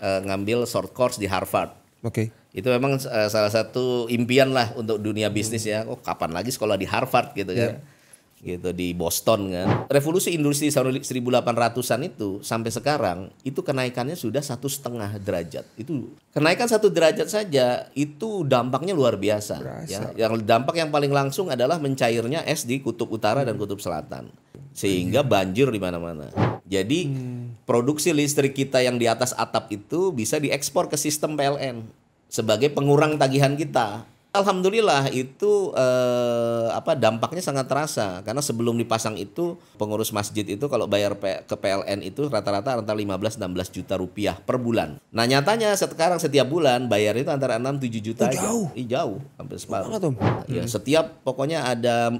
uh, ngambil short course di Harvard. Oke. Okay. Itu memang uh, salah satu impian lah untuk dunia bisnis ya. Oh, kapan lagi sekolah di Harvard gitu kan. Yeah gitu di Boston kan. Revolusi industri 1800-an itu sampai sekarang itu kenaikannya sudah satu setengah derajat. Itu kenaikan satu derajat saja itu dampaknya luar biasa. Ya, Berasa. Ya, yang dampak yang paling langsung adalah mencairnya es di kutub utara dan kutub selatan, sehingga iya. banjir di mana-mana. Jadi hmm produksi listrik kita yang di atas atap itu bisa diekspor ke sistem PLN sebagai pengurang tagihan kita. Alhamdulillah itu eh, apa dampaknya sangat terasa karena sebelum dipasang itu pengurus masjid itu kalau bayar ke PLN itu rata-rata antara 15 16 juta rupiah per bulan. Nah, nyatanya sekarang setiap bulan bayar itu antara 6 7 juta. Oh, jauh. Aja. jauh, hampir separuh. Iya, setiap pokoknya ada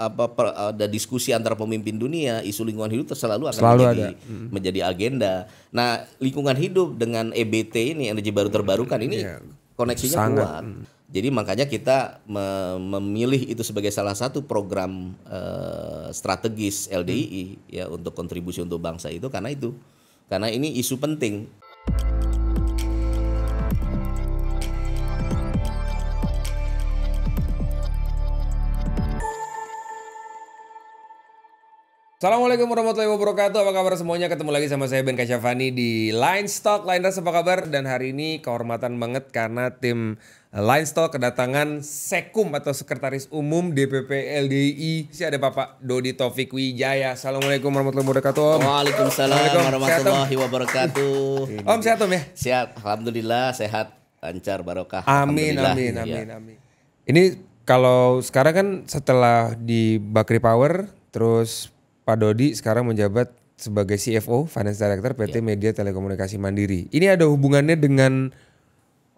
apa per, ada diskusi antara pemimpin dunia isu lingkungan hidup selalu akan selalu menjadi Hmm. menjadi agenda. Nah lingkungan hidup dengan EBT ini energi baru terbarukan ini yeah. koneksinya Sangat. kuat. Hmm. Jadi makanya kita memilih itu sebagai salah satu program uh, strategis LDII hmm. ya untuk kontribusi untuk bangsa itu karena itu karena ini isu penting. Assalamualaikum warahmatullahi wabarakatuh. Apa kabar semuanya? Ketemu lagi sama saya Ben Kasyafani di Line Stock. Line Liners apa kabar? Dan hari ini kehormatan banget karena tim eh, Line Stock kedatangan Sekum atau Sekretaris Umum DPP LDI. Si ada Bapak Dodi Taufik Wijaya. Assalamualaikum warahmatullahi wabarakatuh. Om. Waalaikumsalam Assalamualaikum. warahmatullahi wabarakatuh. Om sehat Om ya? Sehat. Alhamdulillah sehat. Lancar barokah. Amin amin amin ya. amin. Ini kalau sekarang kan setelah di Bakri Power terus Pak Dodi sekarang menjabat sebagai CFO, Finance Director PT yeah. Media Telekomunikasi Mandiri. Ini ada hubungannya dengan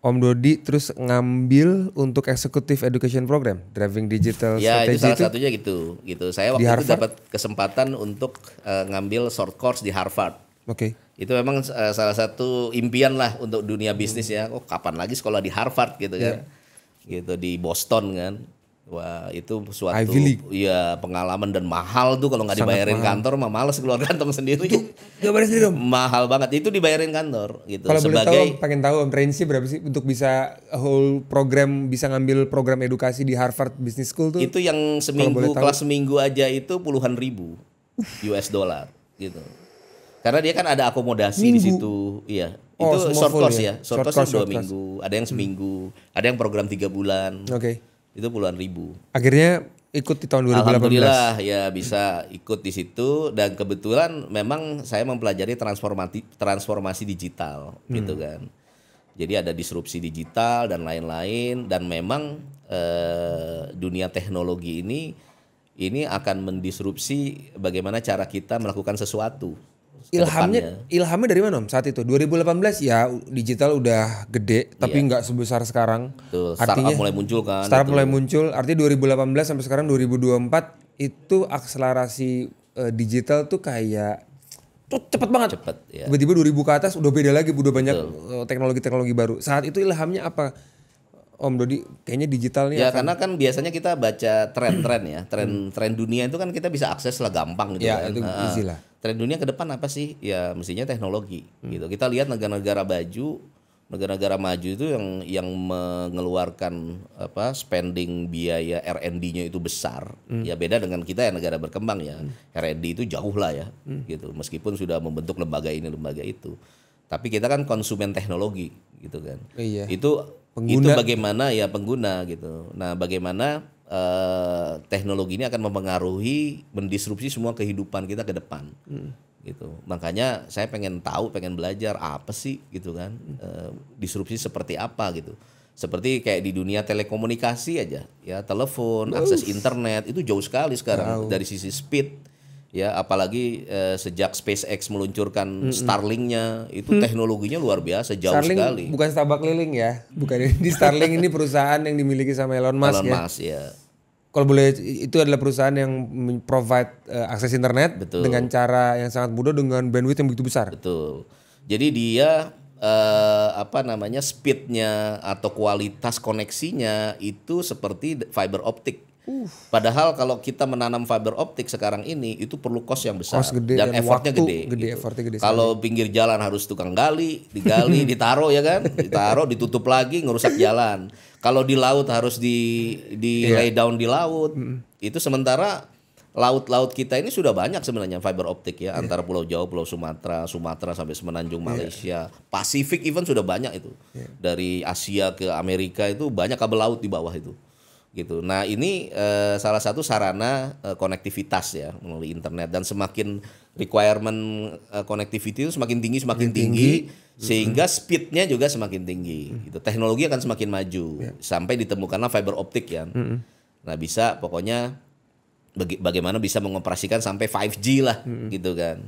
Om Dodi terus ngambil untuk eksekutif Education Program, Driving Digital ya, Strategy itu salah itu? satunya gitu, gitu. Saya waktu di itu dapat kesempatan untuk uh, ngambil short course di Harvard. Oke. Okay. Itu memang uh, salah satu impian lah untuk dunia bisnis hmm. ya. Oh, kapan lagi sekolah di Harvard gitu kan. Iya. Gitu di Boston kan Wah itu suatu ya pengalaman dan mahal tuh kalau nggak dibayarin mahal. kantor mah males keluar kantong sendiri. Tuh, bayar sendiri dong. Mahal banget itu dibayarin kantor gitu. Kalau Sebagai, boleh tahu, pengen tahu om berapa sih untuk bisa whole program bisa ngambil program edukasi di Harvard Business School tuh? Itu yang seminggu kelas seminggu aja itu puluhan ribu US dollar gitu. Karena dia kan ada akomodasi minggu. di situ, iya oh, itu short course ya, ya. Short, course dua minggu, ada yang hmm. seminggu, hmm. ada yang program tiga bulan. Oke. Okay itu puluhan ribu. Akhirnya ikut di tahun 2018. Alhamdulillah ya bisa ikut di situ dan kebetulan memang saya mempelajari transformasi transformasi digital hmm. gitu kan. Jadi ada disrupsi digital dan lain-lain dan memang eh, dunia teknologi ini ini akan mendisrupsi bagaimana cara kita melakukan sesuatu ilhamnya ilhamnya dari mana om saat itu 2018 ya digital udah gede tapi iya. nggak yeah. sebesar sekarang startup artinya mulai muncul kan startup mulai muncul artinya 2018 sampai sekarang 2024 itu akselerasi uh, digital tuh kayak tuh cepet banget cepet ya. tiba-tiba 2000 ke atas udah beda lagi udah banyak eh, teknologi-teknologi baru saat itu ilhamnya apa Om Dodi kayaknya digital nih. Ya akan... karena kan biasanya kita baca tren-tren ya, tren-tren dunia itu kan kita bisa akses lah gampang gitu ya, kan. itu easy lah tren dunia ke depan apa sih? Ya mestinya teknologi hmm. gitu. Kita lihat negara-negara baju, negara-negara maju itu yang yang mengeluarkan apa spending biaya R&D-nya itu besar. Hmm. Ya beda dengan kita yang negara berkembang ya. Hmm. R&D itu jauh lah ya hmm. gitu. Meskipun sudah membentuk lembaga ini lembaga itu. Tapi kita kan konsumen teknologi gitu kan. Iya. Itu pengguna. itu bagaimana ya pengguna gitu. Nah, bagaimana Eh, teknologi ini akan mempengaruhi mendisrupsi semua kehidupan kita ke depan hmm. gitu makanya saya pengen tahu pengen belajar apa sih gitu kan e, disrupsi seperti apa gitu seperti kayak di dunia telekomunikasi aja ya telepon Uff. akses internet itu jauh sekali sekarang wow. dari sisi speed ya apalagi eh, sejak SpaceX meluncurkan mm -mm. Starlinknya itu hmm. teknologinya luar biasa jauh Starling sekali bukan Starbucks liling ya bukan di Starling ini perusahaan yang dimiliki sama Elon Musk Elon ya. Musk ya kalau boleh itu adalah perusahaan yang provide uh, akses internet Betul. dengan cara yang sangat mudah dengan bandwidth yang begitu besar. Betul. Jadi dia uh, apa namanya speednya atau kualitas koneksinya itu seperti fiber optik Uf. Padahal kalau kita menanam fiber optik sekarang ini itu perlu kos yang besar kos oh, gede dan, dan effortnya gede. gede, gitu. effortnya gede kalau pinggir jalan harus tukang gali, digali, ditaruh ya kan, ditaruh, ditutup lagi, ngerusak jalan. Kalau di laut harus di di yeah. lay down di laut. Mm. Itu sementara laut-laut kita ini sudah banyak sebenarnya fiber optik ya yeah. antara Pulau Jawa, Pulau Sumatera, Sumatera sampai Semenanjung iya. Malaysia, yeah. Pasifik even sudah banyak itu yeah. dari Asia ke Amerika itu banyak kabel laut di bawah itu gitu. Nah ini eh, salah satu sarana eh, konektivitas ya melalui internet dan semakin requirement eh, connectivity itu semakin tinggi semakin tinggi, tinggi mm-hmm. sehingga speednya juga semakin tinggi. Hmm. Gitu. Teknologi akan semakin maju yeah. sampai ditemukanlah fiber optik ya. Hmm. Nah bisa pokoknya baga bagaimana bisa mengoperasikan sampai 5G lah hmm. gitu kan.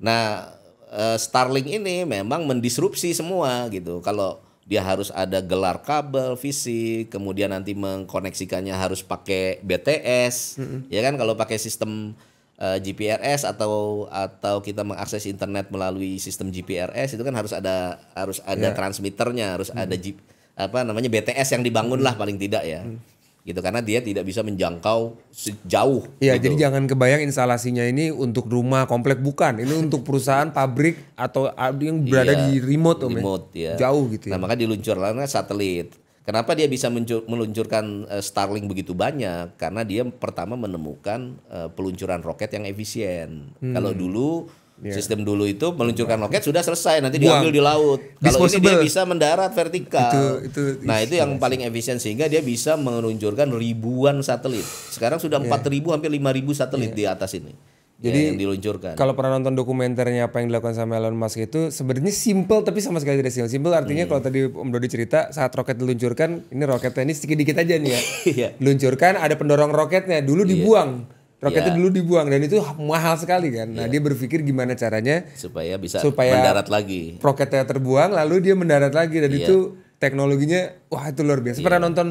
Nah eh, Starlink ini memang mendisrupsi semua gitu. Kalau dia harus ada gelar kabel fisik, kemudian nanti mengkoneksikannya harus pakai BTS, mm -hmm. ya kan kalau pakai sistem uh, eh, GPRS atau atau kita mengakses internet melalui sistem GPRS itu kan harus ada harus ada yeah. transmitternya, harus mm -hmm. ada G, apa namanya BTS yang dibangun mm -hmm. lah paling tidak ya. Mm -hmm gitu karena dia tidak bisa menjangkau sejauh. Iya, gitu. jadi jangan kebayang instalasinya ini untuk rumah komplek bukan, ini untuk perusahaan pabrik atau ah, yang iya, berada iya, di remote, ya? remote ya. jauh gitu. Ya. Nah maka diluncurkan satelit. Kenapa dia bisa meluncurkan eh, Starlink begitu banyak? Karena dia pertama menemukan eh, peluncuran roket yang efisien. Hmm. Kalau dulu Yeah. Sistem dulu itu meluncurkan iya. roket sudah selesai nanti Buang. diambil di laut. Kalau ini dia bisa mendarat vertikal. Itu, itu, nah itu yang iya paling efisien sehingga dia bisa meluncurkan ribuan satelit. Sekarang sudah iya. empat yeah. ribu hampir lima ribu satelit yeah. di atas ini. Ya, Jadi ya, yang diluncurkan. Kalau pernah nonton dokumenternya apa yang dilakukan sama Elon Musk itu sebenarnya simple tapi sama sekali tidak simple. Simple artinya hmm. kalau tadi Om Dodi cerita saat roket diluncurkan, ini roketnya ini sedikit-dikit aja nih ya. Luncurkan ada pendorong roketnya, dulu dibuang roketnya yeah. dulu dibuang dan itu mahal sekali kan. Nah, yeah. dia berpikir gimana caranya supaya bisa supaya mendarat lagi. Roketnya terbuang lalu dia mendarat lagi dan yeah. itu teknologinya wah itu luar biasa. Yeah. Pernah iya. nonton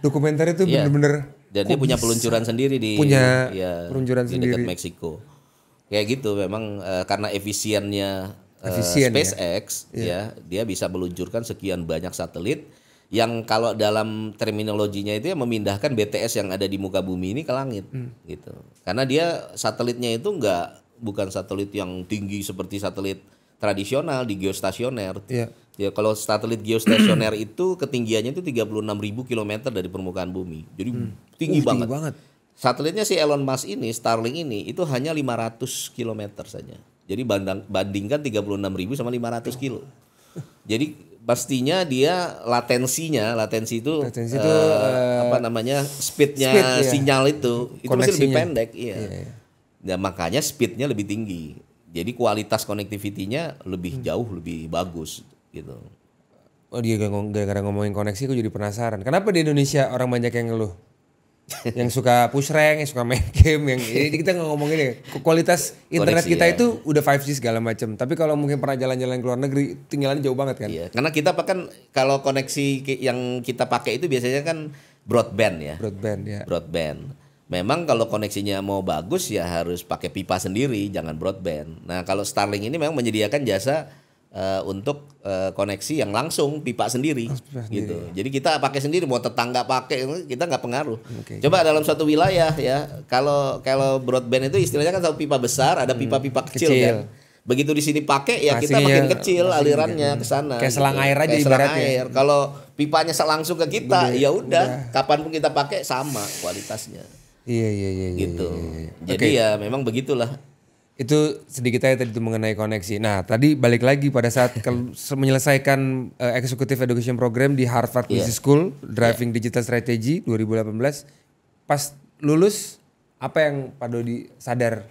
dokumenter itu yeah. bener-bener dan dia punya peluncuran sendiri di punya ya, peluncuran di dekat Meksiko. Kayak gitu memang uh, karena efisiennya uh, Efisien, ya. SpaceX ya. ya, dia bisa meluncurkan sekian banyak satelit yang kalau dalam terminologinya itu ya memindahkan BTS yang ada di muka bumi ini ke langit hmm. gitu karena dia satelitnya itu enggak bukan satelit yang tinggi seperti satelit tradisional di geostasioner yeah. ya kalau satelit geostasioner itu ketinggiannya itu 36 ribu kilometer dari permukaan bumi jadi hmm. tinggi, uh, banget. tinggi banget satelitnya si Elon Musk ini Starlink ini itu hanya 500 kilometer saja jadi bandang, bandingkan ribu sama 500 kilo jadi pastinya dia latensinya latensi itu, latensi itu uh, apa eh, namanya speednya speed, iya. sinyal itu itu pasti lebih pendek iya. Iya, iya. Nah, makanya speednya lebih tinggi jadi kualitas connectivity-nya lebih hmm. jauh lebih bagus gitu oh dia gara-gara ngomongin koneksi aku jadi penasaran kenapa di Indonesia orang banyak yang ngeluh yang suka push rank, yang suka main game, yang ini kita nggak ngomongin ya kualitas internet Koneksi, kita ya. itu udah 5G segala macam. Tapi kalau mungkin pernah jalan-jalan ke luar negeri, tinggalannya jauh banget kan? Iya, karena kita kan kalau koneksi yang kita pakai itu biasanya kan broadband ya. Broadband ya. Broadband. Memang kalau koneksinya mau bagus ya harus pakai pipa sendiri, jangan broadband. Nah kalau Starlink ini memang menyediakan jasa uh, untuk uh, koneksi yang langsung pipa sendiri, pipa sendiri gitu. Ya. Jadi kita pakai sendiri mau tetangga pakai kita nggak pengaruh. Okay. Coba dalam suatu wilayah ya kalau kalau broadband itu istilahnya kan satu pipa besar ada hmm, pipa-pipa kecil, kecil kan. Begitu di sini pakai ya Masih kita makin kecil alirannya ke sana. Kayak gitu. air aja Kayak selang air. Kalau pipanya langsung ke kita ya udah pun kita pakai sama kualitasnya. Iya iya iya. iya gitu. Iya, iya. iya. Jadi okay. ya memang begitulah itu sedikit aja tadi itu mengenai koneksi. Nah, tadi balik lagi pada saat menyelesaikan uh, Executive Education Program di Harvard yeah. Business School, iya. Driving yeah. Digital Strategy 2018. Pas lulus, apa yang Pak Dodi sadar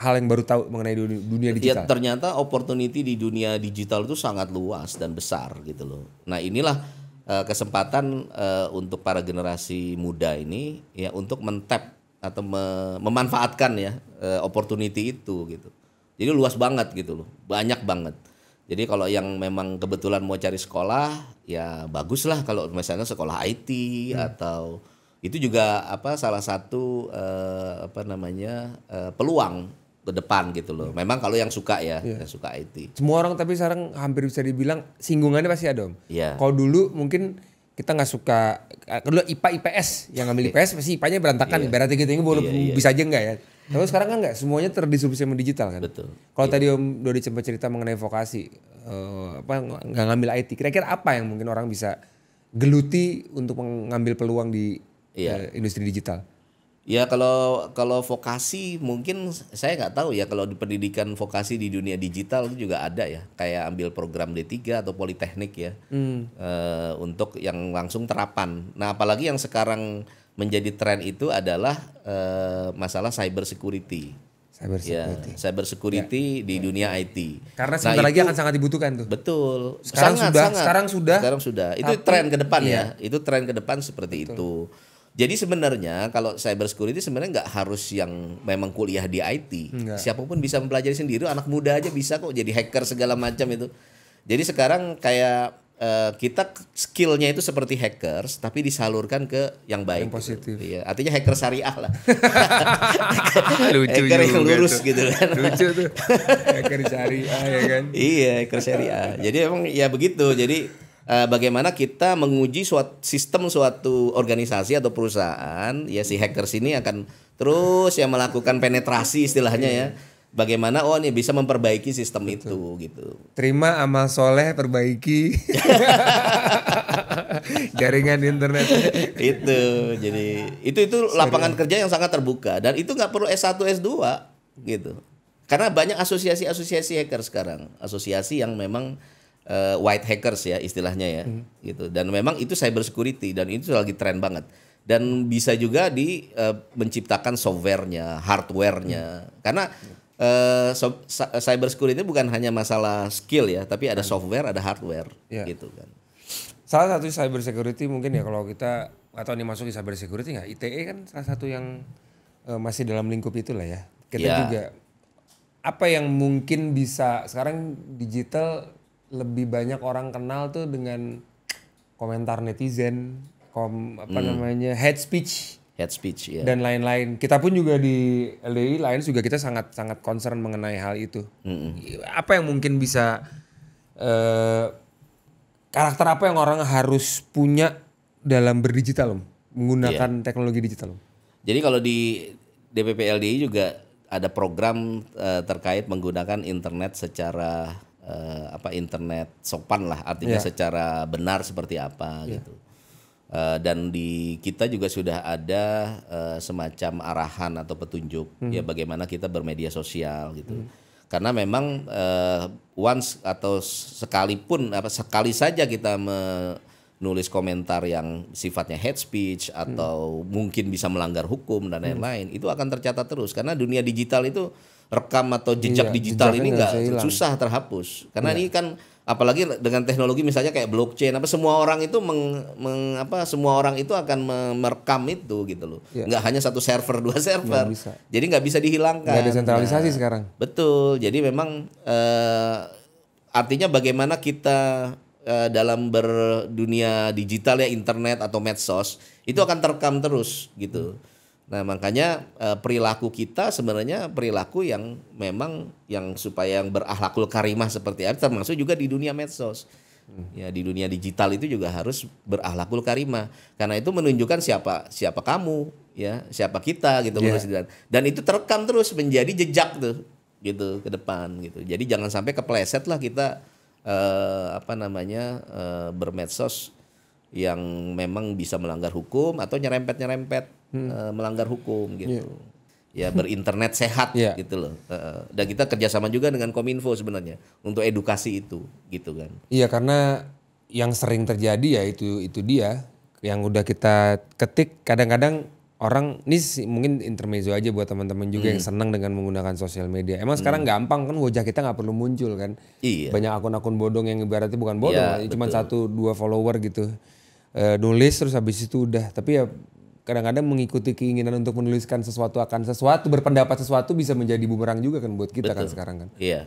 hal yang baru tahu mengenai dunia, dunia ya, digital? Ya, ternyata opportunity di dunia digital itu sangat luas dan besar gitu loh. Nah, inilah uh, kesempatan uh, untuk para generasi muda ini ya untuk mentap atau me memanfaatkan ya uh, opportunity itu gitu. Jadi luas banget gitu loh, banyak banget. Jadi kalau yang memang kebetulan mau cari sekolah, ya baguslah kalau misalnya sekolah IT hmm. atau itu juga apa salah satu uh, apa namanya uh, peluang ke depan gitu loh. Hmm. Memang kalau yang suka ya, iya. yang suka IT. Semua orang tapi sekarang hampir bisa dibilang singgungannya pasti ada, Om. Yeah. Kalau dulu mungkin kita nggak suka eh, dulu IPA IPS yang ngambil IPS iya. pasti IPA-nya berantakan yeah. kita gitu ini baru yeah, yeah. Iya. bisa aja enggak ya tapi sekarang kan enggak semuanya terdisrupsi sama digital kan betul kalau yeah. tadi om Dodi sempat cerita mengenai vokasi uh, apa nggak ngambil IT kira-kira apa yang mungkin orang bisa geluti untuk mengambil peluang di yeah. Iya. uh, industri digital Ya kalau kalau vokasi mungkin saya nggak tahu ya kalau di pendidikan vokasi di dunia digital itu juga ada ya kayak ambil program D3 atau politeknik ya hmm. e, untuk yang langsung terapan. Nah apalagi yang sekarang menjadi tren itu adalah e, masalah cyber security. Cyber ya, security. Ya, cyber security ya. di ya. dunia IT. Karena nah, sebentar nah, lagi itu, akan sangat dibutuhkan tuh. Betul. Sekarang sangat, sudah. Sangat. Sekarang sudah. Sekarang sudah. Itu tren ke depan ya. ya. Itu tren ke depan seperti betul. itu. Jadi sebenarnya kalau cyber security sebenarnya nggak harus yang memang kuliah di IT. Enggak. Siapapun bisa mempelajari sendiri. Anak muda aja bisa kok jadi hacker segala macam itu. Jadi sekarang kayak uh, kita skillnya itu seperti hackers tapi disalurkan ke yang baik. Yang gitu. positif. Gitu. Iya, artinya hacker syariah lah. Lucu hacker yang lurus gitu. gitu kan. Lucu tuh. Hacker syariah ya kan. iya, hacker syariah. Jadi emang ya begitu. Jadi Eh, bagaimana kita menguji suatu sistem suatu organisasi atau perusahaan ya si hackers ini akan terus ya melakukan penetrasi istilahnya ya bagaimana oh ini bisa memperbaiki sistem Betul. itu gitu. Terima amal soleh perbaiki jaringan internet. itu jadi itu itu lapangan kerja yang sangat terbuka dan itu nggak perlu S1 S2 gitu. Karena banyak asosiasi-asosiasi hacker sekarang, asosiasi yang memang uh, white hackers ya istilahnya ya hmm. gitu dan memang itu cyber security dan itu lagi tren banget dan bisa juga di uh, menciptakan softwarenya hardwarenya hmm. karena uh, so, cyber security bukan hanya masalah skill ya tapi ada hmm. software ada hardware yeah. gitu kan salah satu cyber security mungkin ya kalau kita atau ini masuk di cyber security nggak ITE kan salah satu yang uh, masih dalam lingkup itu lah ya kita yeah. juga apa yang mungkin bisa sekarang digital lebih banyak orang kenal tuh dengan komentar netizen, kom apa hmm. namanya head speech, head speech yeah. dan lain-lain. Kita pun juga di LDI lain juga kita sangat sangat concern mengenai hal itu. Hmm. Apa yang mungkin bisa uh, karakter apa yang orang harus punya dalam berdigital, om? menggunakan yeah. teknologi digital? Jadi kalau di DPP LDI juga ada program uh, terkait menggunakan internet secara uh, apa internet sopan lah artinya yeah. secara benar seperti apa yeah. gitu. Uh, dan di kita juga sudah ada uh, semacam arahan atau petunjuk mm ya mhm. bagaimana kita bermedia sosial gitu. Mm Karena memang uh, once atau sekalipun apa sekali saja kita me, nulis komentar yang sifatnya hate speech mhm. atau hmm. mungkin bisa melanggar hukum dan mhm. lain-lain hmm. itu akan tercatat terus karena dunia digital itu rekam atau iya, jejak iya, digital ini nggak susah terhapus karena iya. ini kan apalagi dengan teknologi misalnya kayak blockchain apa semua orang itu meng, meng apa semua orang itu akan merekam itu gitu loh Iya. nggak hanya satu server dua server bisa. jadi nggak bisa dihilangkan nggak ada nah, sekarang betul jadi memang uh, artinya bagaimana kita uh, dalam berdunia digital ya internet atau medsos itu akan terekam terus gitu hmm Nah, makanya eh, perilaku kita sebenarnya perilaku yang memang yang supaya yang berakhlakul karimah seperti itu termasuk juga di dunia medsos. Hmm. Ya, di dunia digital itu juga harus berakhlakul karimah. Karena itu menunjukkan siapa siapa kamu, ya, siapa kita gitu yeah. Ya. Dan itu terekam terus menjadi jejak tuh gitu ke depan gitu. Jadi jangan sampai kepleset lah kita eh, apa namanya eh, bermedsos yang memang bisa melanggar hukum atau nyerempet-nyerempet hmm. uh, melanggar hukum iya. gitu. Yeah. Ya berinternet sehat yeah. gitu loh. dan kita kerjasama juga dengan Kominfo sebenarnya untuk edukasi itu gitu kan. Iya karena yang sering terjadi ya itu itu dia yang udah kita ketik kadang-kadang orang ini sih, mungkin intermezzo aja buat teman-teman juga hmm. yang senang dengan menggunakan sosial media. Emang hmm. sekarang gampang kan wajah kita nggak perlu muncul kan? Iya. Banyak akun-akun bodong yang ibaratnya bukan bodong, iya, ya, cuma satu dua follower gitu. E, nulis terus habis itu udah. Tapi ya kadang-kadang mengikuti keinginan untuk menuliskan sesuatu akan sesuatu, berpendapat sesuatu bisa menjadi bumerang juga kan buat kita kan Betul. kan sekarang kan. Iya.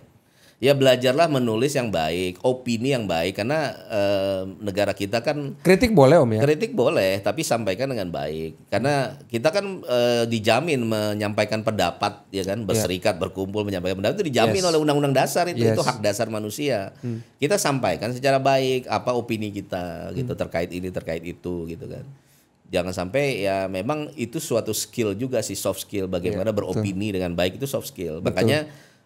Ya belajarlah menulis yang baik, opini yang baik karena eh, negara kita kan kritik boleh Om ya. Kritik boleh, tapi sampaikan dengan baik. Karena kita kan eh, dijamin menyampaikan pendapat ya kan, iya. berserikat, yeah. berkumpul menyampaikan pendapat itu dijamin yes. oleh undang-undang dasar itu yes. itu hak dasar manusia. Hmm. Kita sampaikan secara baik apa opini kita gitu hmm. terkait ini, terkait itu gitu kan jangan sampai ya memang itu suatu skill juga sih soft skill bagaimana yeah, iya, beropini betul. dengan baik itu soft skill betul. makanya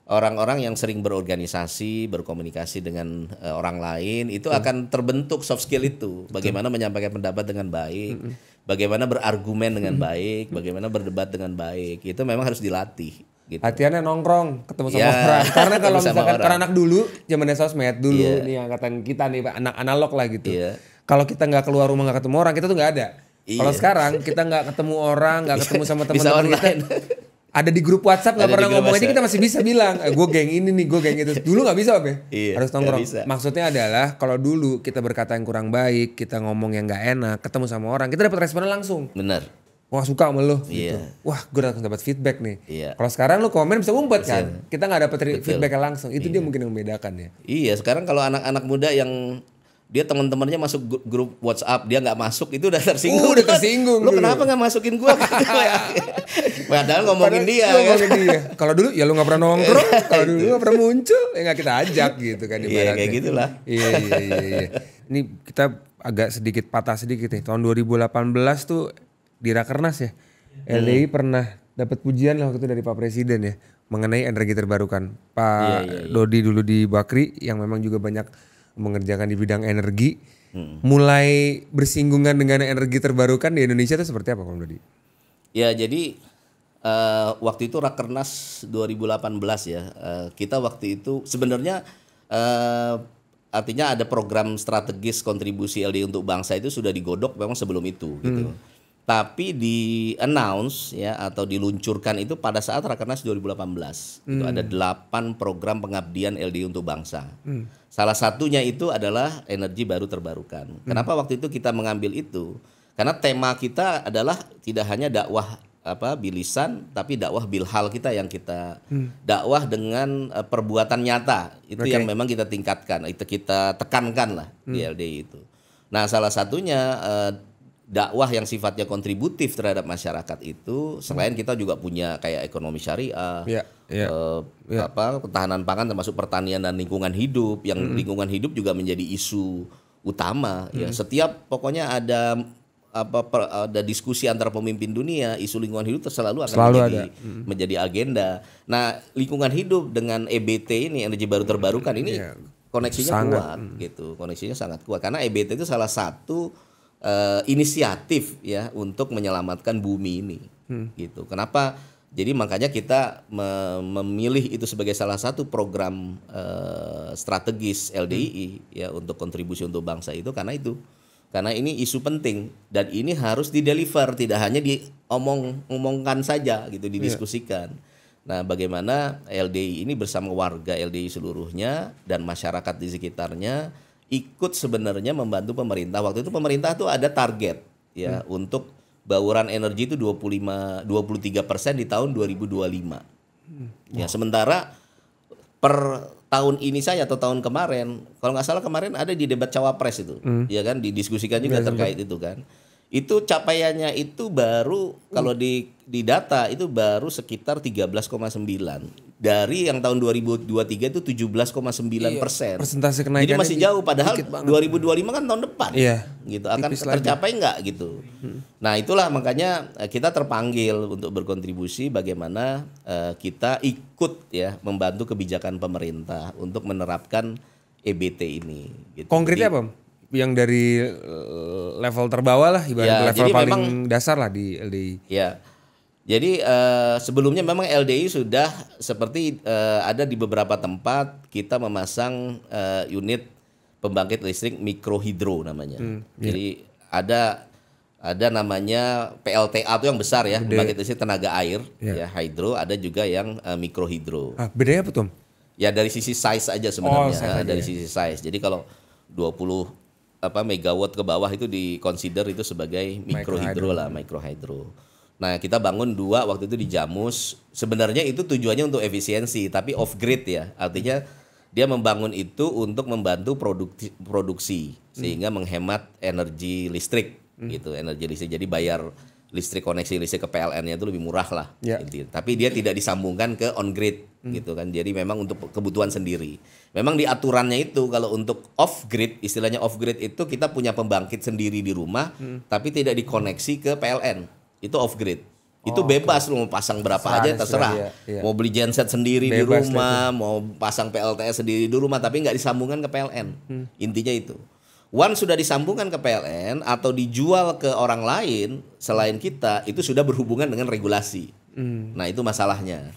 orang-orang yang sering berorganisasi berkomunikasi dengan uh, orang lain itu betul. akan terbentuk soft skill itu bagaimana menyampaikan pendapat dengan baik mm -hmm. bagaimana berargumen dengan baik bagaimana berdebat dengan baik itu memang harus dilatih gitu. Latihannya nongkrong, ketemu sama yeah. orang. Karena kalau misalkan orang. karena anak dulu, zamannya sosmed dulu yeah. nih angkatan kita nih anak analog lah gitu. Yeah. Kalau kita nggak keluar rumah nggak ketemu orang, kita tuh nggak ada. Iya. Kalau sekarang kita nggak ketemu orang, nggak ketemu sama teman-teman kita, ada di grup WhatsApp nggak pernah ngomong aja kita masih bisa bilang, eh, gue geng ini nih, gue geng itu. Dulu nggak bisa, oke? Iya, Harus nongkrong. Maksudnya adalah kalau dulu kita berkata yang kurang baik, kita ngomong yang nggak enak, ketemu sama orang, kita dapat responnya langsung. Benar. Wah suka sama lo, iya. gitu. Wah gue dapat feedback nih. Iya. Kalau sekarang lo komen bisa umpet kan, kita nggak dapat feedback langsung. Itu iya. dia mungkin yang membedakan ya. Iya sekarang kalau anak-anak muda yang dia teman-temannya masuk grup WhatsApp dia nggak masuk itu udah tersinggung uh, udah tersinggung lu kenapa nggak masukin gua padahal ngomongin padahal dia, ngomongin kan? dia. kalau dulu ya lu nggak pernah nongkrong kalau dulu nggak pernah muncul ya nggak kita ajak gitu kan iya kayak gitulah iya iya iya iya ini kita agak sedikit patah sedikit nih tahun 2018 tuh di rakernas ya hmm. LDI pernah dapat pujian lah waktu itu dari Pak Presiden ya mengenai energi terbarukan Pak iya, iya, iya. Dodi dulu di Bakri yang memang juga banyak mengerjakan di bidang energi, hmm. mulai bersinggungan dengan energi terbarukan di Indonesia itu seperti apa, Pak Dodi? Ya, jadi uh, waktu itu Rakernas 2018 ya, uh, kita waktu itu sebenarnya uh, artinya ada program strategis kontribusi LD untuk bangsa itu sudah digodok memang sebelum itu gitu. hmm. gitu tapi di announce ya atau diluncurkan itu pada saat Rakernas 2018 hmm. itu ada 8 program pengabdian LDI untuk bangsa. Hmm. Salah satunya itu adalah energi baru terbarukan. Hmm. Kenapa waktu itu kita mengambil itu? Karena tema kita adalah tidak hanya dakwah apa bilisan tapi dakwah bilhal kita yang kita hmm. dakwah dengan eh, perbuatan nyata itu okay. yang memang kita tingkatkan itu kita tekankan lah hmm. di LDI itu. Nah, salah satunya eh, dakwah yang sifatnya kontributif terhadap masyarakat itu selain kita juga punya kayak ekonomi syariah yeah, yeah, eh, yeah. apa ketahanan pangan termasuk pertanian dan lingkungan hidup yang mm. lingkungan hidup juga menjadi isu utama mm. ya setiap pokoknya ada apa per, ada diskusi antara pemimpin dunia isu lingkungan hidup selalu akan selalu menjadi ada. menjadi agenda nah lingkungan hidup dengan EBT ini energi baru terbarukan ini yeah. koneksinya sangat. kuat mm. gitu koneksinya sangat kuat karena EBT itu salah satu uh, inisiatif ya untuk menyelamatkan bumi ini hmm. gitu kenapa jadi makanya kita me memilih itu sebagai salah satu program uh, strategis LDI hmm. ya untuk kontribusi untuk bangsa itu karena itu karena ini isu penting dan ini harus dideliver tidak hanya diomong-omongkan saja gitu iya. didiskusikan. Yeah. Nah, bagaimana LDI ini bersama warga LDI seluruhnya dan masyarakat di sekitarnya ikut sebenarnya membantu pemerintah. Waktu itu pemerintah tuh ada target ya hmm. untuk bauran energi itu 25 23 persen di tahun 2025. Hmm. Wow. Ya sementara per tahun ini saja atau tahun kemarin, kalau nggak salah kemarin ada di debat cawapres itu, hmm. ya kan didiskusikan juga ya, terkait ya. itu kan. Itu capaiannya itu baru hmm. kalau di di data itu baru sekitar 13,9 dari yang tahun 2023 itu 17,9 iya, persen. persentase kenaikan. Jadi masih jauh. Padahal 2025 kan tahun depan. Iya. Gitu akan tercapai lagi. nggak gitu. Hmm. Nah itulah makanya eh, kita terpanggil untuk berkontribusi bagaimana uh, kita ikut ya membantu kebijakan pemerintah untuk menerapkan EBT ini. Gitu. Konkretnya apa? yang dari eh, level terbawah lah ibarat ya, level paling memang, dasar lah di, LDI. ya jadi uh, sebelumnya memang LDI sudah seperti uh, ada di beberapa tempat kita memasang uh, unit pembangkit listrik mikrohidro namanya. Hmm, yeah. Jadi ada ada namanya PLTA itu yang besar ya, Bede. pembangkit listrik tenaga air yeah. ya hidro, ada juga yang uh, mikrohidro. Ah, bedanya apa, Tom? Ya dari sisi size aja sebenarnya, oh, size ah, dari ya. sisi size. Jadi kalau 20 apa megawatt ke bawah itu consider itu sebagai mikrohidro lah, mikrohidro. Nah, kita bangun dua waktu itu di hmm. Jamus. Sebenarnya itu tujuannya untuk efisiensi, tapi off grid ya. Artinya dia membangun itu untuk membantu produksi, produksi hmm. sehingga hmm. menghemat energi listrik hmm. gitu, energi listrik. Jadi bayar listrik koneksi listrik ke PLN-nya itu lebih murah lah. Ya. Gitu. Tapi dia tidak disambungkan ke on grid hmm. gitu kan. Jadi memang untuk kebutuhan sendiri. Memang di aturannya itu kalau untuk off grid, istilahnya off grid itu kita punya pembangkit sendiri di rumah, hmm. tapi tidak dikoneksi ke PLN itu off grid. Oh, itu bebas okay. lu mau pasang berapa aja terserah. Iya, iya. Mau beli genset sendiri bebas di rumah, itu. mau pasang PLTS sendiri di rumah tapi nggak disambungkan ke PLN. Hmm. Intinya itu. One sudah disambungkan ke PLN atau dijual ke orang lain selain kita itu sudah berhubungan dengan regulasi. Hmm. Nah itu masalahnya.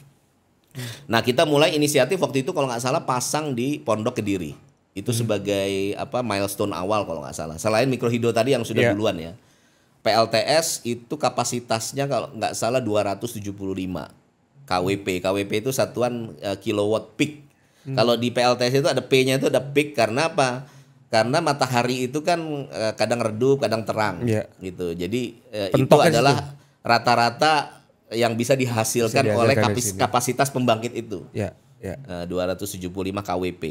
Nah kita mulai inisiatif waktu itu kalau nggak salah pasang di Pondok Kediri itu hmm. sebagai apa milestone awal kalau nggak salah. Selain mikrohidro tadi yang sudah yeah. duluan ya. PLTS itu kapasitasnya kalau nggak salah 275 KWP. KWP itu satuan uh, kilowatt peak. Hmm. Kalau di PLTS itu ada P-nya itu ada peak karena apa? Karena matahari itu kan uh, kadang redup, kadang terang yeah. gitu. Jadi uh, itu adalah rata-rata yang bisa dihasilkan, bisa dihasilkan oleh kapasitas pembangkit itu. Yeah ya. 275 eh, kWp.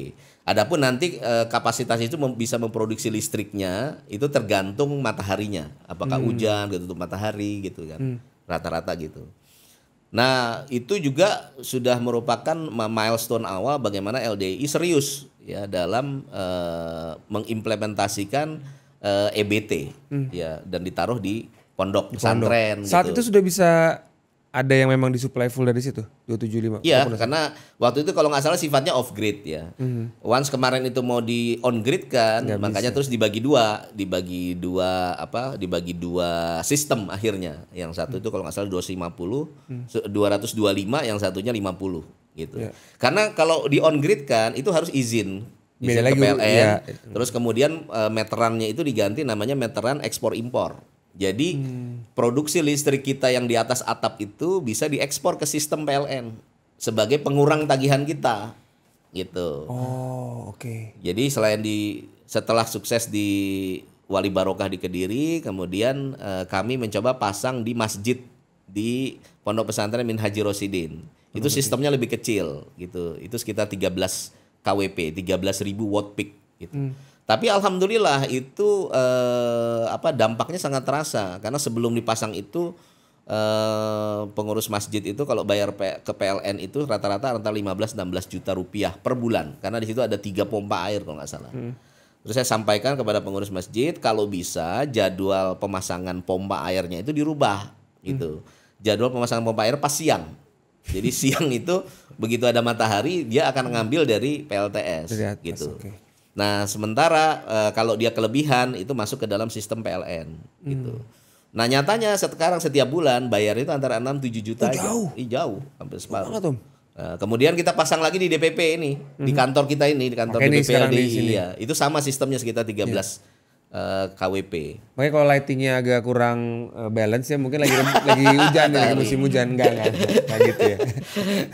Adapun nanti eh, kapasitas itu bisa memproduksi listriknya itu tergantung mataharinya, apakah hmm. hujan, ketutup gitu, matahari gitu kan. Hmm. Rata-rata gitu. Nah, itu juga sudah merupakan milestone awal bagaimana LDI serius ya dalam uh, mengimplementasikan uh, EBT hmm. ya dan ditaruh di pondok pesantren. Saat gitu. itu sudah bisa ada yang memang disuplai full dari situ 275. Iya, karena waktu itu kalau nggak salah sifatnya off grid ya. Mm -hmm. Once kemarin itu mau di on grid kan, gak makanya bisa. terus dibagi dua, dibagi dua apa? Dibagi dua sistem akhirnya. Yang satu mm -hmm. itu kalau nggak salah 250, mm -hmm. 225, yang satunya 50 gitu. Yeah. Karena kalau di on grid kan itu harus izin izin Beda ke ya, PLN. Ya. Terus kemudian eh, meterannya itu diganti namanya meteran ekspor impor. Jadi hmm. produksi listrik kita yang di atas atap itu bisa diekspor ke sistem PLN sebagai pengurang tagihan kita gitu. Oh, oke. Okay. Jadi selain di setelah sukses di Wali Barokah di Kediri, kemudian eh, kami mencoba pasang di masjid di Pondok Pesantren Min Haji Rosidin. Itu sistemnya lebih kecil gitu. Itu sekitar 13 KWP, 13.000 watt peak gitu. Hmm tapi alhamdulillah itu eh, apa dampaknya sangat terasa karena sebelum dipasang itu eh, pengurus masjid itu kalau bayar ke PLN itu rata-rata antara 15 16 juta rupiah per bulan karena di situ ada tiga pompa air kalau nggak salah. Hmm. Terus saya sampaikan kepada pengurus masjid kalau bisa jadwal pemasangan pompa airnya itu dirubah hmm. gitu. Hmm. Jadwal pemasangan pompa air pas siang. Jadi siang itu begitu ada matahari dia akan ngambil dari PLTS dari gitu. gitu. Okay. Nah, sementara e, kalau dia kelebihan itu masuk ke dalam sistem PLN gitu. hmm. gitu. Nah, nyatanya sekarang setiap bulan bayar itu antara 6 7 juta oh, jauh. Aja. Ih, jauh, hampir separuh. Oh, Nah, kemudian kita pasang lagi di DPP ini, hmm di kantor kita ini, di kantor Makanya DPP di sini. Ya, itu sama sistemnya sekitar 13 yeah. KWP. Makanya kalau lightingnya agak kurang eh, balance ya mungkin lagi lagi hujan ya, lagi musim hujan enggak enggak, enggak gitu ya.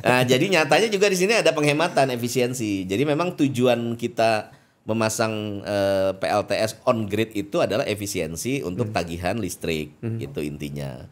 Nah, jadi nyatanya juga di sini ada penghematan efisiensi. Jadi memang tujuan kita memasang uh, eh, PLTS on grid itu adalah efisiensi untuk hmm. tagihan listrik hmm. itu intinya.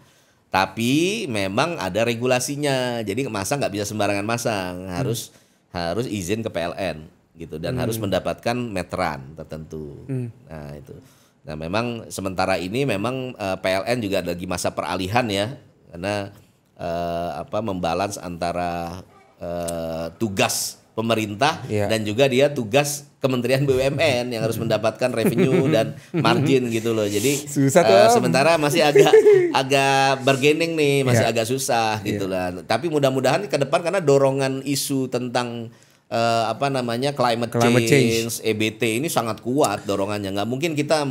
Tapi memang ada regulasinya. Jadi masa nggak bisa sembarangan masang, hmm. harus hmm. harus izin ke PLN gitu dan hmm. harus mendapatkan meteran tertentu. Hmm. Nah, itu. Nah, memang sementara ini memang uh, eh, PLN juga lagi masa peralihan ya karena uh, apa membalance antara uh, tugas pemerintah yeah. dan juga dia tugas Kementerian BUMN yang harus mendapatkan revenue dan margin gitu loh. Jadi susah Uh, sementara masih agak agak bargaining nih, masih yeah. agak susah yeah. Gitu lah. Tapi mudah-mudahan ke depan karena dorongan isu tentang uh, apa namanya climate, climate change, change, EBT ini sangat kuat dorongannya. nggak mungkin kita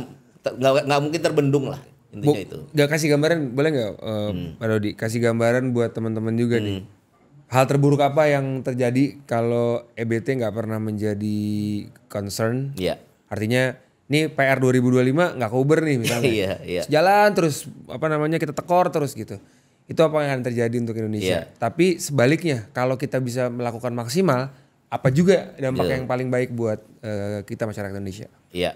nggak mungkin terbendung lah intinya Bu, itu. Gak kasih gambaran boleh nggak, uh, hmm. Pak Dodi? Kasih gambaran buat teman-teman juga hmm. nih Hal terburuk apa yang terjadi kalau EBT nggak pernah menjadi concern? Iya. Yeah. Artinya ini PR 2025 nggak cover nih misalnya. Iya, iya. Jalan terus apa namanya kita tekor terus gitu. Itu apa yang akan terjadi untuk Indonesia. Yeah. Tapi sebaliknya kalau kita bisa melakukan maksimal, apa juga dampak yeah. yang paling baik buat uh, kita masyarakat Indonesia? Iya. Yeah.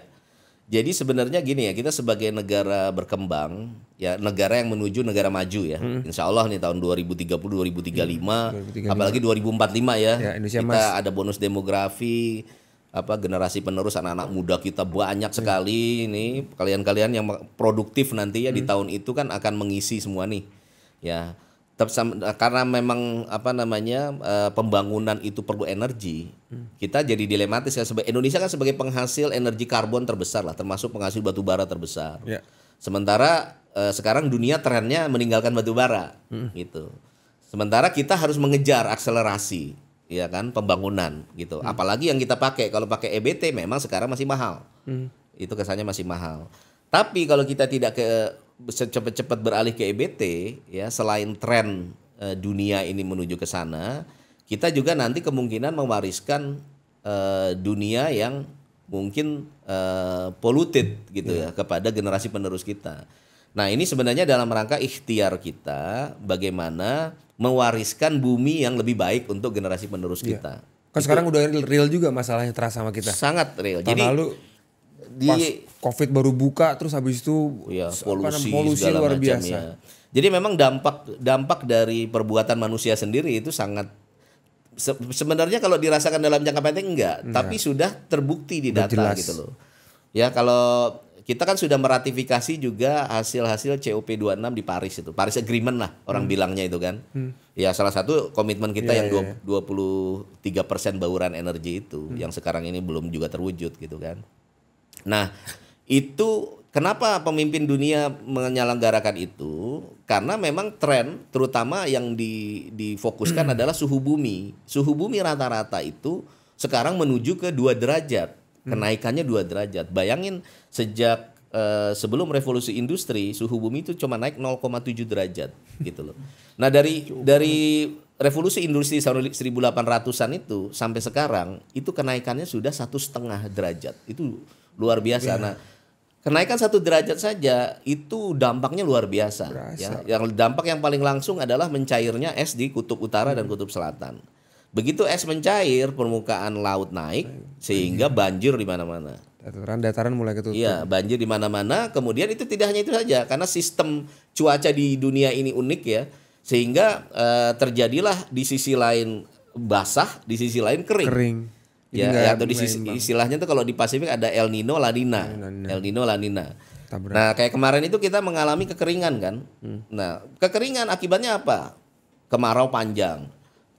Jadi sebenarnya gini ya, kita sebagai negara berkembang, ya negara yang menuju negara maju ya. Hmm. Insya Allah nih tahun 2030, 2035, hmm. 2035. apalagi 2045 ya. ya kita mas. ada bonus demografi, apa generasi penerus anak-anak muda kita banyak sekali hmm. ini. Kalian-kalian yang produktif nanti ya hmm. di tahun itu kan akan mengisi semua nih. Ya tapi eh, karena memang apa namanya eh, pembangunan itu perlu energi kita jadi dilematis ya kan. sebagai Indonesia kan sebagai penghasil energi karbon terbesar lah termasuk penghasil batu bara terbesar ya. sementara eh, sekarang dunia trennya meninggalkan batu bara hmm. gitu sementara kita harus mengejar akselerasi ya kan pembangunan gitu hmm. apalagi yang kita pakai kalau pakai EBT memang sekarang masih mahal hmm. itu kesannya masih mahal tapi kalau kita tidak ke secepat-cepat beralih ke EBT ya selain tren e, dunia ini menuju ke sana kita juga nanti kemungkinan mewariskan e, dunia yang mungkin e, polluted gitu yeah. ya iya. kepada generasi penerus kita. Nah ini sebenarnya dalam rangka ikhtiar kita bagaimana mewariskan bumi yang lebih baik untuk generasi penerus yeah. kita. Kan sekarang udah real juga masalahnya terasa sama kita. Sangat real. Tahun Jadi lalu di pas covid baru buka terus habis itu ya, polusi, apa, polusi luar macam, biasa. Ya. Jadi memang dampak dampak dari perbuatan manusia sendiri itu sangat se sebenarnya kalau dirasakan dalam jangka pendek enggak, tapi sudah terbukti di data Jelas. gitu loh. Ya kalau kita kan sudah meratifikasi juga hasil-hasil COP26 di Paris itu. Paris Agreement lah orang hmm. bilangnya itu kan. Hmm. Ya salah satu komitmen kita yeah, yang yeah. Iya. 23% bauran energi itu hmm. yang sekarang ini belum juga terwujud gitu kan. Nah, itu kenapa pemimpin dunia menyelenggarakan itu? Karena memang tren terutama yang di, difokuskan hmm. adalah suhu bumi. Suhu bumi rata-rata itu sekarang menuju ke dua derajat. Hmm. Kenaikannya dua derajat. Bayangin sejak eh, sebelum revolusi industri suhu bumi itu cuma naik 0,7 derajat gitu loh. Nah, dari dari revolusi industri 1800-an itu sampai sekarang itu kenaikannya sudah satu setengah derajat. Itu luar biasa. Yeah. Nah, kenaikan satu derajat saja itu dampaknya luar biasa. Ya, yang dampak yang paling langsung adalah mencairnya es di kutub utara hmm. dan kutub selatan. Begitu es mencair, permukaan laut naik sehingga iya. banjir di mana-mana. Dataran dataran mulai ketutup. Iya, banjir di mana-mana. Kemudian itu tidak hanya itu saja, karena sistem cuaca di dunia ini unik ya, sehingga eh, terjadilah di sisi lain basah, di sisi lain kering. Kering ya ya, atau di istilahnya tuh kalau di Pasifik ada El Nino, La Nina. El Nino, La Nina. Nah, kayak kemarin itu kita mengalami kekeringan kan. Hmm. Nah, kekeringan akibatnya apa? Kemarau panjang,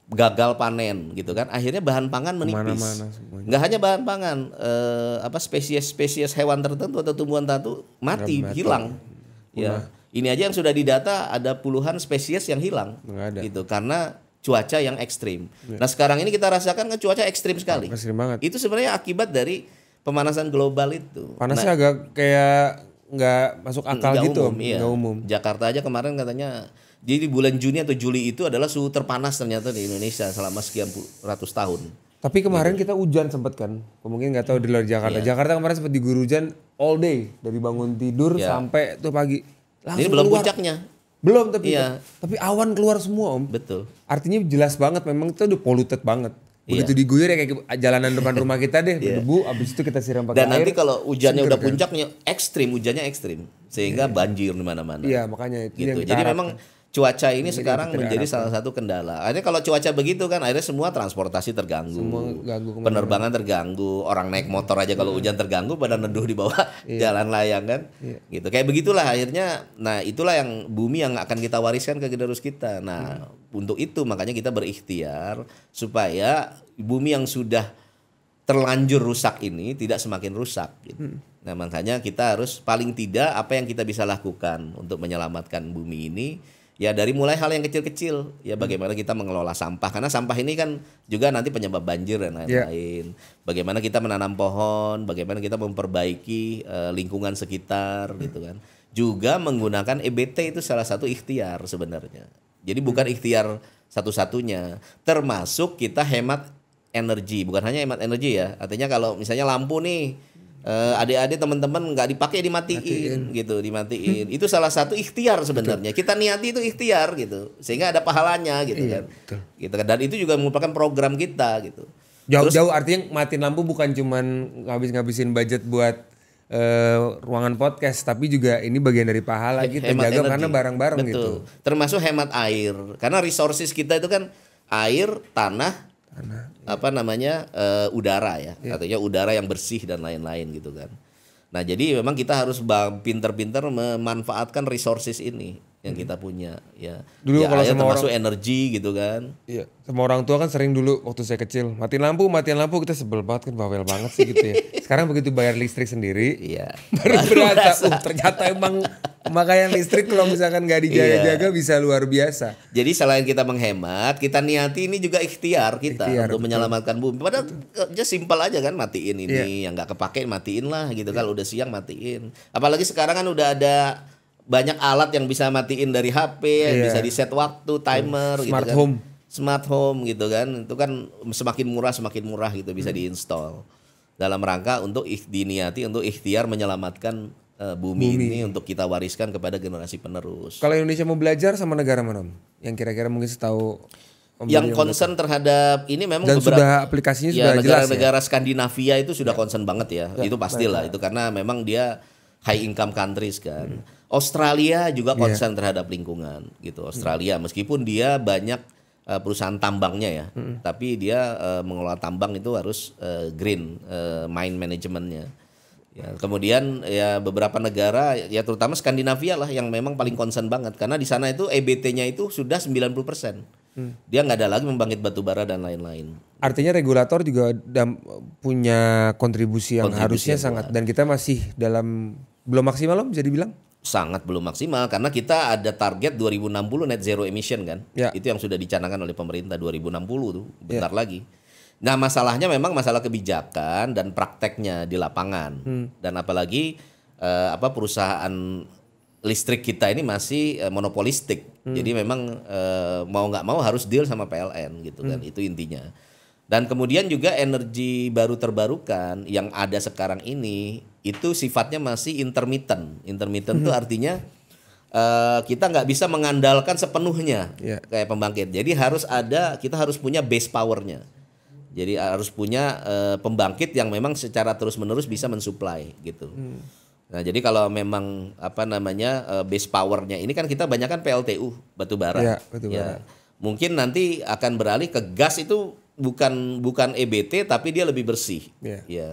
gagal panen gitu kan. Akhirnya bahan pangan menipis. Enggak hanya bahan pangan, eh, apa spesies-spesies hewan tertentu atau tumbuhan tertentu mati, mati, hilang. Ya. Ini aja yang sudah didata ada puluhan spesies yang hilang. Gitu karena cuaca yang ekstrim. Ya. Nah sekarang ini kita rasakan kan cuaca ekstrim sekali. Ekstrim banget. Itu sebenarnya akibat dari pemanasan global itu. Panasnya nah, agak kayak nggak masuk akal gitu, umum, iya. nggak umum. Jakarta aja kemarin katanya jadi bulan Juni atau Juli itu adalah suhu terpanas ternyata di Indonesia selama sekian puluh, ratus tahun. Tapi kemarin hmm. kita hujan sempat kan, mungkin nggak tahu di luar Jakarta. Iya. Jakarta kemarin sempat diguru hujan all day dari bangun tidur iya. sampai tuh pagi. Langsung ini belum puncaknya. Belum tapi iya. tapi awan keluar semua om. Betul. Artinya jelas banget memang itu udah polluted banget. Begitu iya. diguyur ya kayak jalanan depan rumah kita deh iya. berdebu. Abis itu kita siram pakai Dan air. Dan nanti kalau hujannya udah kan? puncaknya ekstrim, hujannya ekstrim sehingga iya. banjir di mana-mana. Iya makanya itu gitu. Jadi memang cuaca ini, Jadi sekarang menjadi salah satu kendala. Akhirnya kalau cuaca begitu kan akhirnya semua transportasi terganggu. Semua ganggu Penerbangan terganggu, orang naik motor aja kalau iya. hujan terganggu badan neduh di bawah yeah. jalan layang kan. Yeah. Gitu. Kayak begitulah akhirnya. Nah, itulah yang bumi yang akan kita wariskan ke generasi kita. Nah, hmm. untuk itu makanya kita berikhtiar supaya bumi yang sudah terlanjur rusak ini tidak semakin rusak gitu. Hmm. Nah, makanya kita harus paling tidak apa yang kita bisa lakukan untuk menyelamatkan bumi ini ya dari mulai hal yang kecil-kecil ya hmm. bagaimana kita mengelola sampah karena sampah ini kan juga nanti penyebab banjir dan ya. lain-lain yeah. bagaimana kita menanam pohon bagaimana kita memperbaiki uh, lingkungan sekitar hmm. gitu kan juga menggunakan EBT itu salah satu ikhtiar sebenarnya jadi hmm. bukan ikhtiar satu-satunya termasuk kita hemat energi bukan hanya hemat energi ya artinya kalau misalnya lampu nih uh, adik-adik teman-teman nggak dipakai dimatiin Matiin. gitu dimatiin hmm. itu salah satu ikhtiar sebenarnya kita niati itu ikhtiar gitu sehingga ada pahalanya gitu iya, kan betul. gitu kan. dan itu juga merupakan program kita gitu jauh-jauh artinya matiin lampu bukan cuman ngabis-ngabisin budget buat uh, ruangan podcast tapi juga ini bagian dari pahala gitu hemat karena barang-barang gitu termasuk hemat air karena resources kita itu kan air tanah tanah apa namanya uh, udara ya yeah. artinya udara yang bersih dan lain-lain gitu kan nah jadi memang kita harus pinter-pinter memanfaatkan resources ini yang hmm. kita punya ya. Dulu ya, kalau saya termasuk orang, energi gitu kan. Iya. sama orang tua kan sering dulu waktu saya kecil, mati lampu, matiin lampu kita sebel banget kan bawel banget sih gitu ya. Sekarang begitu bayar listrik sendiri, iya. baru berasa uh, ternyata emang pemakaian listrik kalau misalkan nggak iya. dijaga-jaga iya. bisa luar biasa. Jadi selain kita menghemat, kita niati ini juga ikhtiar kita ikhtiar, untuk betul. menyelamatkan bumi. Padahal just simpel aja kan matiin ini iya. yang gak kepake matiin lah gitu iya. kalau udah siang matiin. Apalagi sekarang kan udah ada banyak alat yang bisa matiin dari HP, yeah. bisa di set waktu, iya. timer, gitu smart gitu kan. home, smart home gitu kan. Itu kan semakin murah semakin murah gitu bisa hmm. diinstal dalam rangka untuk diniati untuk ikhtiar menyelamatkan uh, bumi, bumi ini untuk kita wariskan kepada generasi penerus. Kalau Indonesia mau belajar sama negara mana, yang kira-kira mungkin setahu Om yang concern terhadap ini memang dan sudah aplikasinya ya, sudah negara, jelas negara ya? Skandinavia itu sudah ya. concern banget ya, ya itu pastilah ya. itu karena memang dia high income countries kan. Hmm. Australia juga konsen iya. yeah. terhadap lingkungan gitu Australia hmm. meskipun dia banyak uh, perusahaan tambangnya ya hmm. tapi dia uh, mengelola tambang itu harus uh, green uh, mine managementnya ya kemudian ya beberapa negara ya terutama Skandinavia lah yang memang paling konsen banget karena di sana itu EBT-nya itu sudah 90% persen hmm. dia nggak ada lagi membangkit batu bara dan lain-lain. Artinya regulator juga punya kontribusi yang kontribusi harusnya yang sangat dan kita masih dalam belum maksimal loh bisa dibilang? sangat belum maksimal karena kita ada target 2060 net zero emission kan. Ya. Itu yang sudah dicanangkan oleh pemerintah 2060 tuh, bentar ya. lagi. Nah, masalahnya memang masalah kebijakan dan prakteknya di lapangan. Hmm. Dan apalagi eh, apa perusahaan listrik kita ini masih eh, monopolistik. Hmm. Jadi memang eh, mau nggak mau harus deal sama PLN gitu kan. Hmm. Itu intinya. Dan kemudian juga energi baru terbarukan yang ada sekarang ini itu sifatnya masih intermittent. Intermittent itu hmm. artinya uh, kita nggak bisa mengandalkan sepenuhnya yeah. kayak pembangkit. Jadi harus ada kita harus punya base powernya. Jadi harus punya uh, pembangkit yang memang secara terus menerus bisa mensuplai gitu. Hmm. Nah, jadi kalau memang apa namanya uh, base powernya ini kan kita banyakkan PLTU batu bara. Yeah, Ya, mungkin nanti akan beralih ke gas itu bukan bukan EBT tapi dia lebih bersih. Yeah. Ya. Iya.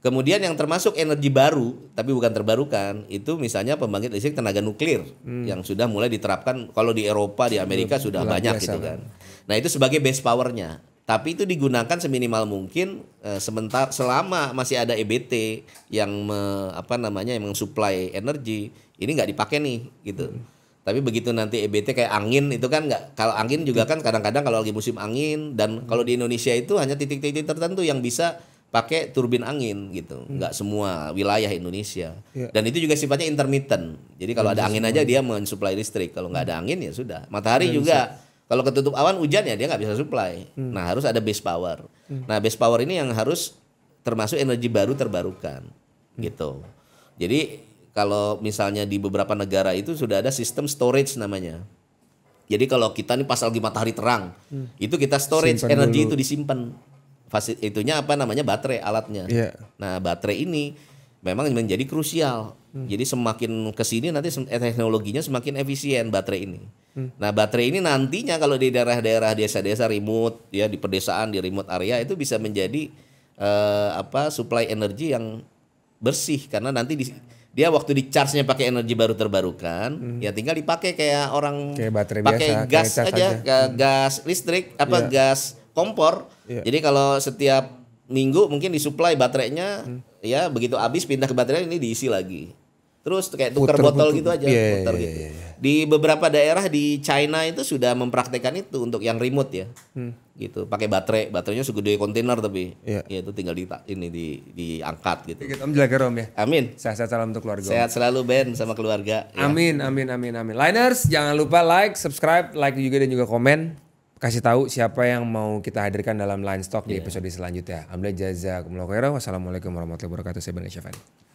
Kemudian yang termasuk energi baru tapi bukan terbarukan itu misalnya pembangkit listrik tenaga nuklir hmm. yang sudah mulai diterapkan kalau di Eropa di Amerika sudah banyak biasa, gitu kan? kan. Nah itu sebagai base powernya tapi itu digunakan seminimal mungkin e, eh, sementara selama masih ada EBT yang me, apa namanya yang mensuplai energi ini nggak dipakai nih gitu. Hmm tapi begitu nanti EBT kayak angin itu kan nggak kalau angin juga kan kadang-kadang kalau lagi musim angin dan kalau di Indonesia itu hanya titik-titik tertentu yang bisa pakai turbin angin gitu hmm. nggak semua wilayah Indonesia ya. dan itu juga sifatnya intermittent jadi kalau ada angin aja dia mensuplai listrik kalau nggak ada angin ya sudah matahari juga kalau ketutup awan hujan ya dia nggak bisa supply hmm. nah harus ada base power hmm. nah base power ini yang harus termasuk energi baru terbarukan hmm. gitu jadi kalau misalnya di beberapa negara itu sudah ada sistem storage namanya. Jadi kalau kita nih pas lagi matahari terang, hmm. itu kita storage Simpan energi itu disimpan. Fasit itunya apa namanya baterai alatnya. Yeah. Nah, baterai ini memang menjadi krusial. Hmm. Jadi semakin ke sini nanti eh, teknologinya semakin efisien baterai ini. Hmm. Nah, baterai ini nantinya kalau di daerah-daerah desa-desa remote ya di pedesaan di remote area itu bisa menjadi uh, apa supply energi yang bersih karena nanti di dia waktu di charge-nya pakai energi baru terbarukan, hmm. ya tinggal dipakai kayak orang kayak pakai biasa, gas kayak aja, aja. Hmm. gas listrik apa yeah. gas kompor. Yeah. Jadi kalau setiap minggu mungkin disuplai baterainya, hmm. ya begitu habis pindah ke baterai ini diisi lagi. Terus kayak tukar botol puter. gitu aja, yeah, puter yeah, gitu. Yeah, yeah di beberapa daerah di China itu sudah mempraktekkan itu untuk yang remote ya hmm. gitu pakai baterai baterainya segede kontainer tapi yeah. ya itu tinggal di ini di diangkat gitu Om jaga Rom ya amin sehat, sehat salam untuk keluarga sehat selalu Ben sama keluarga ya. amin ya. amin amin amin liners jangan lupa like subscribe like juga dan juga komen kasih tahu siapa yang mau kita hadirkan dalam Line Stock yeah. di iya. episode selanjutnya. Alhamdulillah jazakumullah khairan. Wassalamualaikum warahmatullahi wabarakatuh. Saya Ben Syafani.